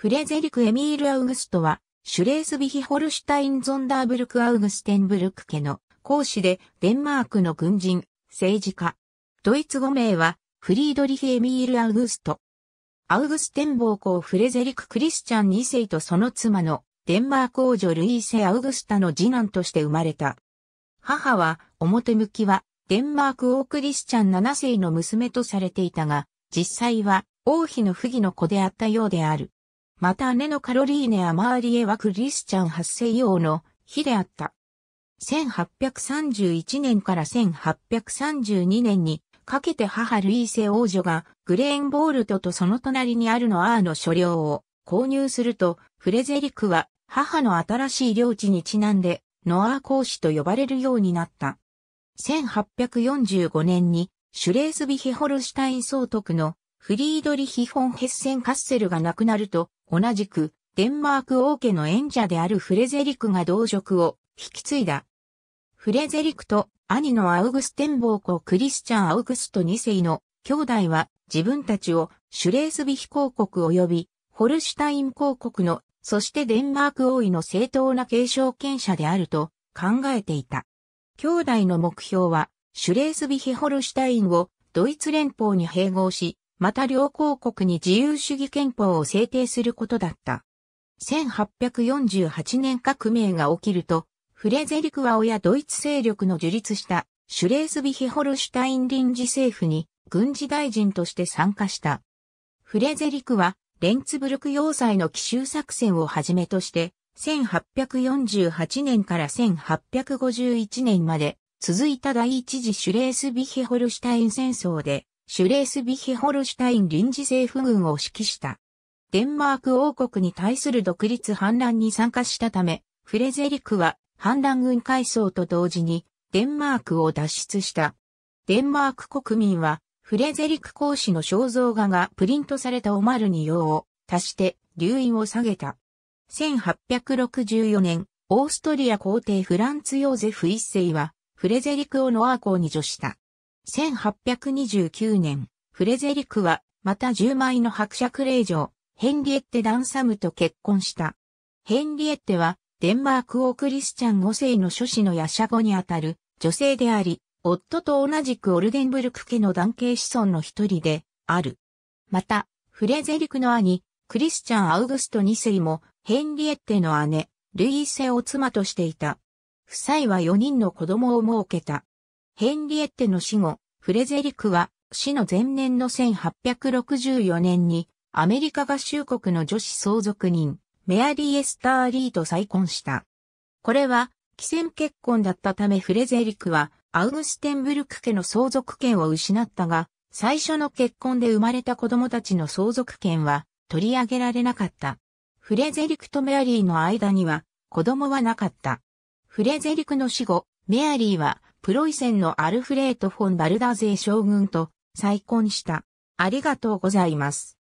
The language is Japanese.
フレゼリク・エミール・アウグストは、シュレースビヒ・ホルシュタイン・ゾンダーブルク・アウグステンブルク家の講師で、デンマークの軍人、政治家。ドイツ語名は、フリードリヒ・エミール・アウグスト。アウグステン暴行フレゼリク・クリスチャン2世とその妻の、デンマーク王女ルイーセ・アウグスタの次男として生まれた。母は、表向きは、デンマーク王クリスチャン7世の娘とされていたが、実際は、王妃の不義の子であったようである。また姉のカロリーネ・アマーリエはクリスチャン発生用の火であった。1831年から1832年にかけて母ルイーセ王女がグレーンボールトとその隣にあるノアーの所領を購入するとフレゼリクは母の新しい領地にちなんでノアー公使と呼ばれるようになった。1845年にシュレースビヒホルシュタイン総督のフリードリヒ・フォン・ヘッセン・カッセルが亡くなると同じく、デンマーク王家の演者であるフレゼリクが同族を引き継いだ。フレゼリクと兄のアウグステンボーコクリスチャン・アウグスト2世の兄弟は自分たちをシュレースビヒ公国及びホルシュタイン公国のそしてデンマーク王位の正当な継承権者であると考えていた。兄弟の目標はシュレースビヒホルシュタインをドイツ連邦に併合しまた両公国に自由主義憲法を制定することだった。1848年革命が起きると、フレゼリクは親ドイツ勢力の樹立したシュレースビヒホルシュタイン臨時政府に軍事大臣として参加した。フレゼリクはレンツブルク要塞の奇襲作戦をはじめとして、1848年から1851年まで続いた第一次シュレースビヒホルシュタイン戦争でシュレースビヒホルシュタイン臨時政府軍を指揮した。デンマーク王国に対する独立反乱に参加したため、フレゼリクは反乱軍改装と同時にデンマークを脱出した。デンマーク国民はフレゼリク公使の肖像画がプリントされたオマルに用を足して留意を下げた。1864年、オーストリア皇帝フランツ・ヨーゼフ一世はフレゼリクをノアーに助した。1829年、フレゼリクは、また10枚の伯爵令嬢、ヘンリエッテ・ダンサムと結婚した。ヘンリエッテは、デンマーク王クリスチャン5世の諸子のヤシャ語にあたる女性であり、夫と同じくオルデンブルク家の男系子孫の一人である。また、フレゼリクの兄、クリスチャン・アウグスト2世も、ヘンリエッテの姉、ルイーセを妻としていた。夫妻は4人の子供を設けた。ヘンリエッテの死後、フレゼリクは死の前年の1864年にアメリカ合衆国の女子相続人、メアリー・エスター・リーと再婚した。これは、既戦結婚だったためフレゼリクは、アウグステンブルク家の相続権を失ったが、最初の結婚で生まれた子供たちの相続権は取り上げられなかった。フレゼリクとメアリーの間には子供はなかった。フレゼリクの死後、メアリーはプロイセンのアルフレート・フォン・バルダーゼ将軍と再婚した。ありがとうございます。